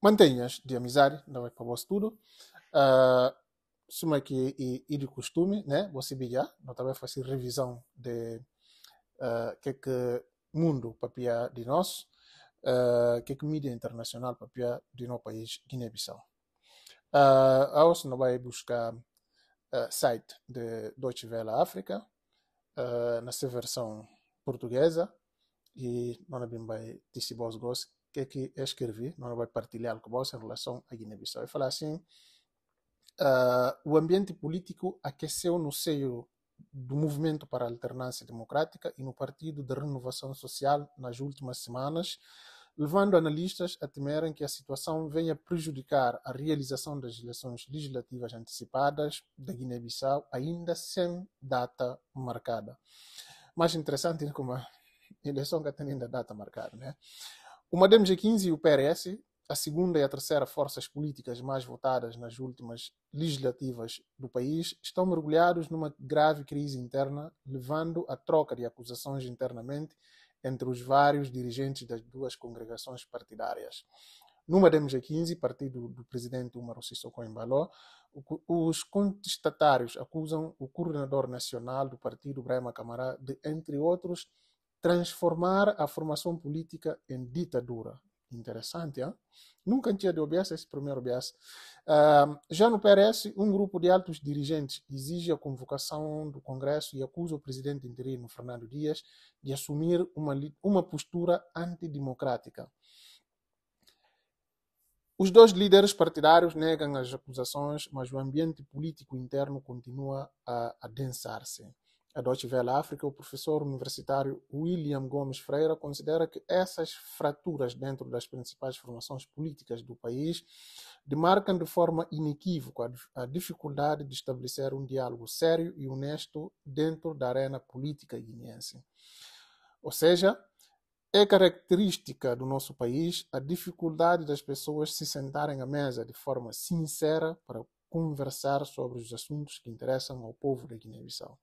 mantenhas de amizade, não é para o tudo, tudo. Uh, ah, suma é que e, e, de costume, né? Você bia, não também faz assim revisão de uh, que é que mundo papia de nós, uh, que é que mídia internacional papia de nosso país Guiné-Bissau. Uh, aos não vai buscar uh, site de Deutsche Welle África uh, nessa versão portuguesa e não é bem vai disse vos gosto que é que eu escrevi, não vai partilhar com vocês em relação à Guiné-Bissau. Eu falo assim, uh, o ambiente político aqueceu no seio do Movimento para a Alternância Democrática e no Partido da Renovação Social nas últimas semanas, levando analistas a temerem que a situação venha prejudicar a realização das eleições legislativas antecipadas da Guiné-Bissau, ainda sem data marcada. Mais interessante como a eleição que tem ainda data marcada, né? O a DMG15 e o PRS, a segunda e a terceira forças políticas mais votadas nas últimas legislativas do país, estão mergulhados numa grave crise interna, levando à troca de acusações internamente entre os vários dirigentes das duas congregações partidárias. Numa DMG15, partido do presidente Umaro Sissoko Embaló, os contestatários acusam o coordenador nacional do partido, Brahma Camará, de, entre outros, transformar a formação política em ditadura. Interessante, hein? ¿eh? Nunca tinha de OBS esse primeiro OBS. Uh, já no PRS, um grupo de altos dirigentes exige a convocação do Congresso e acusa o presidente interino, Fernando Dias, de assumir uma, uma postura antidemocrática. Os dois líderes partidários negam as acusações, mas o ambiente político interno continua a adensar-se. A Deutsche Welle África, o professor universitário William Gomes Freira considera que essas fraturas dentro das principais formações políticas do país demarcam de forma inequívoca a dificuldade de estabelecer um diálogo sério e honesto dentro da arena política guineense. Ou seja, é característica do nosso país a dificuldade das pessoas se sentarem à mesa de forma sincera para conversar sobre os assuntos que interessam ao povo da Guiné-Bissau.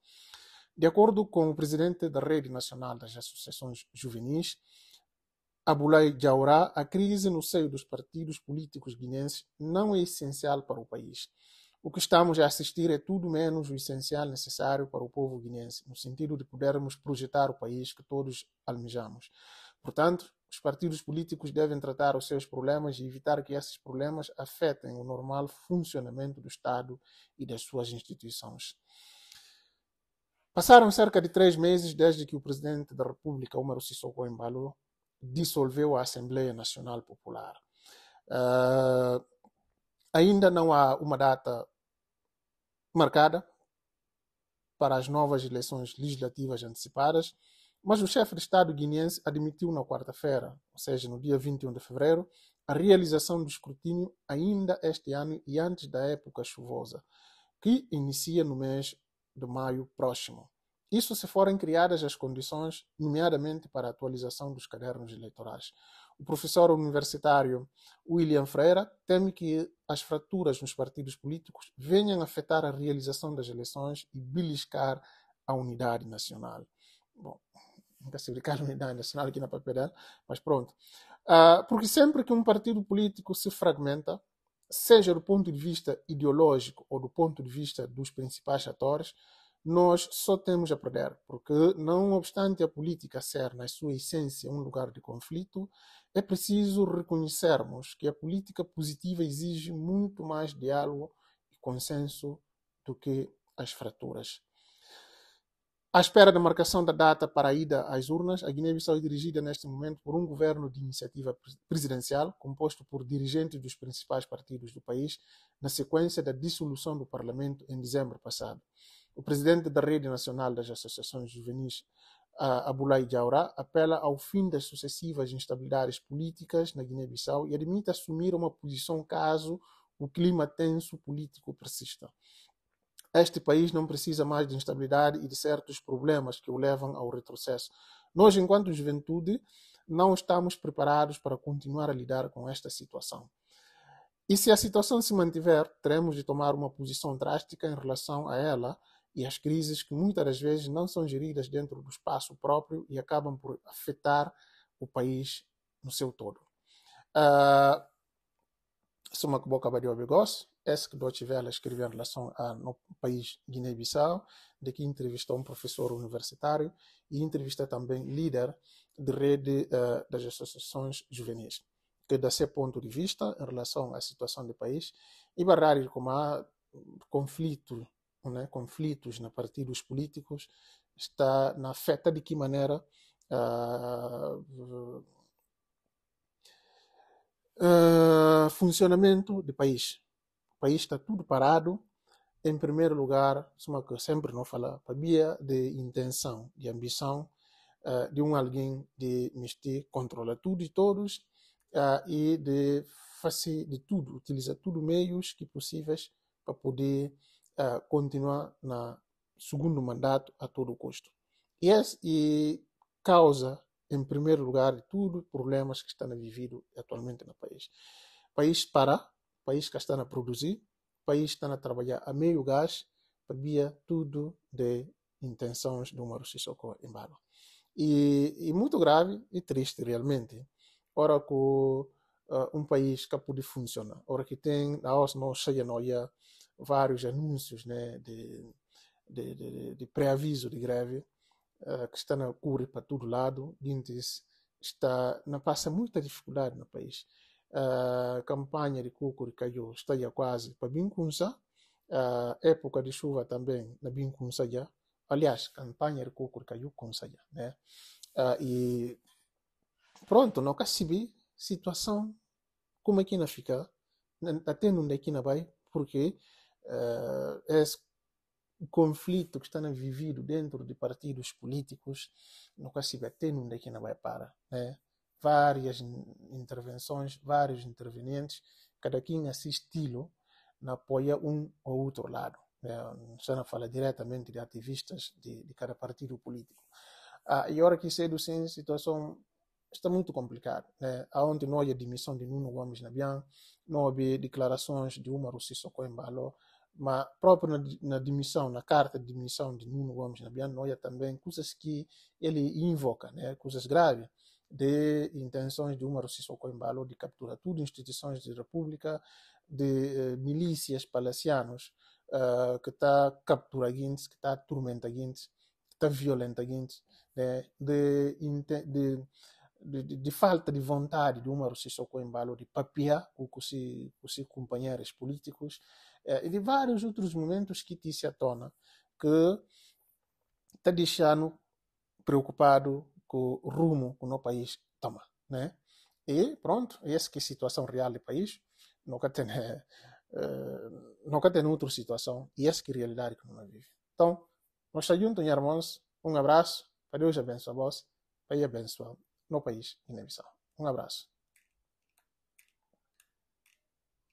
De acordo com o presidente da Rede Nacional das Associações Juvenis, Abulai Jaurá, a crise no seio dos partidos políticos guinenses não é essencial para o país. O que estamos a assistir é tudo menos o essencial necessário para o povo guinense, no sentido de podermos projetar o país que todos almejamos. Portanto, os partidos políticos devem tratar os seus problemas e evitar que esses problemas afetem o normal funcionamento do Estado e das suas instituições. Passaram cerca de três meses desde que o presidente da República, Omar Sissoko Embalo, dissolveu a Assembleia Nacional Popular. Uh, ainda não há uma data marcada para as novas eleições legislativas antecipadas, mas o chefe de Estado guineense admitiu na quarta-feira, ou seja, no dia 21 de fevereiro, a realização do escrutínio ainda este ano e antes da época chuvosa, que inicia no mês de maio próximo. Isso se forem criadas as condições, nomeadamente para a atualização dos cadernos eleitorais. O professor universitário William Freira teme que as fraturas nos partidos políticos venham afetar a realização das eleições e beliscar a unidade nacional. Bom, nunca se brincar unidade nacional aqui na papelada, mas pronto. Ah, porque sempre que um partido político se fragmenta, seja do ponto de vista ideológico ou do ponto de vista dos principais atores, nós só temos a perder, porque, não obstante a política ser, na sua essência, um lugar de conflito, é preciso reconhecermos que a política positiva exige muito mais diálogo e consenso do que as fraturas. À espera da marcação da data para a ida às urnas, a Guiné-Bissau é dirigida neste momento por um governo de iniciativa presidencial, composto por dirigentes dos principais partidos do país, na sequência da dissolução do parlamento em dezembro passado. O presidente da Rede Nacional das Associações Juvenis, Abulai Jaurá, apela ao fim das sucessivas instabilidades políticas na Guiné-Bissau e admite assumir uma posição caso o clima tenso político persista. Este país não precisa mais de instabilidade e de certos problemas que o levam ao retrocesso. Nós, enquanto juventude, não estamos preparados para continuar a lidar com esta situação. E se a situação se mantiver, teremos de tomar uma posição drástica em relação a ela e às crises que muitas das vezes não são geridas dentro do espaço próprio e acabam por afetar o país no seu todo. Uh, sou boca de Abigos, esse que Dotivella escreveu em relação ao ah, país Guiné-Bissau, de que entrevistou um professor universitário e entrevistou também líder de rede uh, das associações juvenis, que dá seu ponto de vista em relação à situação do país e barrar como há conflito, né, conflitos na né, partidos políticos, está na feta de que maneira uh, uh, funcionamento do país país está tudo parado, em primeiro lugar, uma que sempre não fala, havia de intenção, de ambição uh, de um alguém de mexer, controlar tudo e todos uh, e de fazer de tudo, utilizar todos os meios que possíveis para poder uh, continuar na segundo mandato a todo custo. E, e causa, em primeiro lugar de tudo, problemas que estão vividos atualmente no país. O país para país que está a produzir, país que está a trabalhar a meio gás, via tudo de intenções do Moro Sissoko Embalo. E, e muito grave e triste realmente. Ora com uh, eh, um país que pode funcionar, ora que tem, nossa não cheia noia vários anúncios né, de, de, de, de pré-aviso de greve, uh, que está na cura para todo lado, Guintes está na passa muita dificuldade no país. Eh, campanha de cuco de caiu está já quase para Bincunça, uh, eh, época de chuva também na Bincunça já, aliás, campanha de cuco de caiu Kunça já, né? Uh, eh, e pronto, não cacibi situação como é que não fica, até não que não vai, porque uh, esse conflito que está vivido dentro de partidos políticos não cacibe até não que não vai para, né? várias intervenções, vários intervenientes, cada quem a seu estilo, apoia um ou outro lado. Eh, não se fala diretamente de ativistas de, de cada partido político. Ah, e hora que cedo, sim, a situação está muito complicada. Eh, né? Ontem não há admissão de Nuno Gomes na Bian, não houve declarações de Umaru Sissoko Embalo, mas próprio na, na na carta de demissão de Nuno Gomes na Bian, não há também coisas que ele invoca, né? Eh, coisas graves de intenções de Umaru Sissoko Embalo de capturar tudo instituições de república, de eh, milícias palacianos uh, que está captura que está atormenta que está violenta né? de, de, de, de, falta de vontade de Umaru Sissoko Embalo de papiar com, os seus companheiros políticos eh, e de vários outros momentos que disse à tona que está deixando preocupado que o rumo que o nosso país toma, né? E pronto, essa que é a situação real do país, nunca tem, uh, nunca tem outra situação, e essa que é a realidade que nós vivemos. Então, nós estamos juntos, irmãos, um abraço, para Deus abençoe a vós, para abençoar no país e na missão. Um abraço.